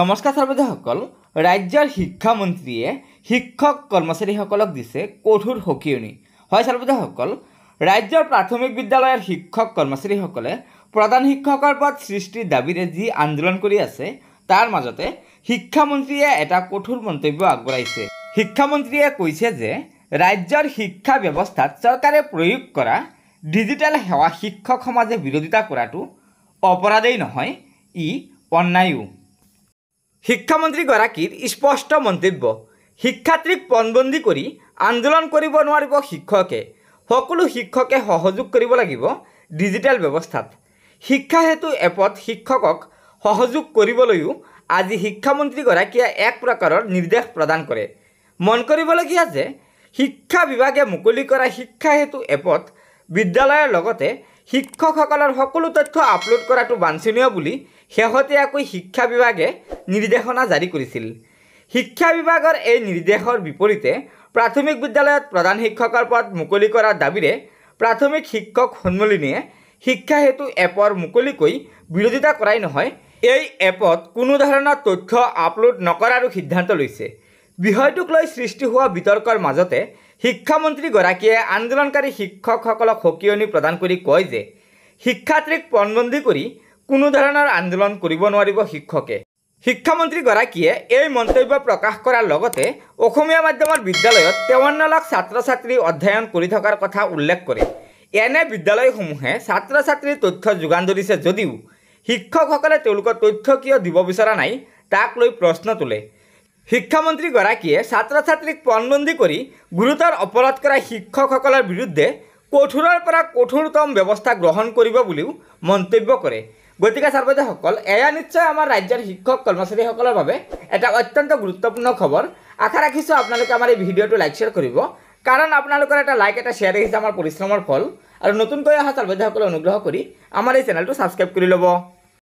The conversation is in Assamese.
নমস্কাৰ সৰ্বদেসকল ৰাজ্যৰ শিক্ষামন্ত্ৰীয়ে শিক্ষক কৰ্মচাৰীসকলক দিছে কঠোৰ সকিয়নি হয় সৰ্বদেসকল ৰাজ্যৰ প্ৰাথমিক বিদ্যালয়ৰ শিক্ষক কৰ্মচাৰীসকলে প্ৰধান শিক্ষকৰ পদ সৃষ্টিৰ দাবীৰে যি আন্দোলন কৰি আছে তাৰ মাজতে শিক্ষামন্ত্ৰীয়ে এটা কঠোৰ মন্তব্য আগবঢ়াইছে শিক্ষামন্ত্ৰীয়ে কৈছে যে ৰাজ্যৰ শিক্ষা ব্যৱস্থাত চৰকাৰে প্ৰয়োগ কৰা ডিজিটেল সেৱা শিক্ষক সমাজে বিৰোধিতা কৰাটো অপৰাধেই নহয় ই অন্যায়ো শিক্ষামন্ত্ৰীগৰাকীৰ স্পষ্ট মন্তব্য শিক্ষাত্ৰীক পণবন্দী কৰি আন্দোলন কৰিব নোৱাৰিব শিক্ষকে সকলো শিক্ষকে সহযোগ কৰিব লাগিব ডিজিটেল ব্যৱস্থাত শিক্ষা হেতু এপত শিক্ষকক সহযোগ কৰিবলৈও আজি শিক্ষামন্ত্ৰীগৰাকীয়ে এক প্ৰকাৰৰ নিৰ্দেশ প্ৰদান কৰে মন কৰিবলগীয়া যে শিক্ষা বিভাগে মুকলি কৰা শিক্ষা হেতু এপত বিদ্যালয়ৰ লগতে শিক্ষকসকলৰ সকলো তথ্য আপলোড কৰাটো বাঞ্ছনীয় বুলি শেহতীয়াকৈ শিক্ষা বিভাগে নিৰ্দেশনা জাৰি কৰিছিল শিক্ষা বিভাগৰ এই নিৰ্দেশৰ বিপৰীতে প্ৰাথমিক বিদ্যালয়ত প্ৰধান শিক্ষকৰ পদ মুকলি কৰাৰ দাবীৰে প্ৰাথমিক শিক্ষক সন্মলিনীয়ে শিক্ষা সেতু এপৰ মুকলিকৈ বিৰোধিতা কৰাই নহয় এই এপত কোনো ধৰণৰ তথ্য আপলোড নকৰাৰো সিদ্ধান্ত লৈছে বিষয়টোক লৈ সৃষ্টি হোৱা বিতৰ্কৰ মাজতে শিক্ষামন্ত্ৰীগৰাকীয়ে আন্দোলনকাৰী শিক্ষকসকলক সকিয়নি প্ৰদান কৰি কয় যে শিক্ষাত্ৰীক পণবন্দী কৰি কোনো ধৰণৰ আন্দোলন কৰিব নোৱাৰিব শিক্ষকে শিক্ষামন্ত্ৰীগৰাকীয়ে এই মন্তব্য প্ৰকাশ কৰাৰ লগতে অসমীয়া মাধ্যমৰ বিদ্যালয়ত তেৱন্ন লাখ ছাত্ৰ ছাত্ৰী অধ্যয়ন কৰি থকাৰ কথা উল্লেখ কৰে এনে বিদ্যালয়সমূহে ছাত্ৰ ছাত্ৰীৰ তথ্য যোগান ধৰিছে যদিও শিক্ষকসকলে তেওঁলোকৰ তথ্য কিয় দিব বিচৰা নাই তাক লৈ প্ৰশ্ন তোলে শিক্ষামন্ত্ৰীগৰাকীয়ে ছাত্ৰ ছাত্ৰীক পণবন্দী কৰি গুৰুতৰ অপৰাধ কৰা শিক্ষকসকলৰ বিৰুদ্ধে কঠোৰৰ পৰা কঠোৰতম ব্যৱস্থা গ্ৰহণ কৰিব বুলিও মন্তব্য কৰে গতিকে চাৰ্বজ্যাসকল এয়া নিশ্চয় আমাৰ ৰাজ্যৰ শিক্ষক কৰ্মচাৰীসকলৰ বাবে এটা অত্যন্ত গুৰুত্বপূৰ্ণ খবৰ আশা ৰাখিছোঁ আপোনালোকে আমাৰ এই ভিডিঅ'টো লাইক শ্বেয়াৰ কৰিব কাৰণ আপোনালোকৰ এটা লাইক এটা শ্বেয়াৰ দেখিছে আমাৰ পৰিশ্ৰমৰ ফল আৰু নতুনকৈ অহা চাৰ্বজ্যাসকলে অনুগ্ৰহ কৰি আমাৰ এই চেনেলটো ছাবস্ক্ৰাইব কৰি ল'ব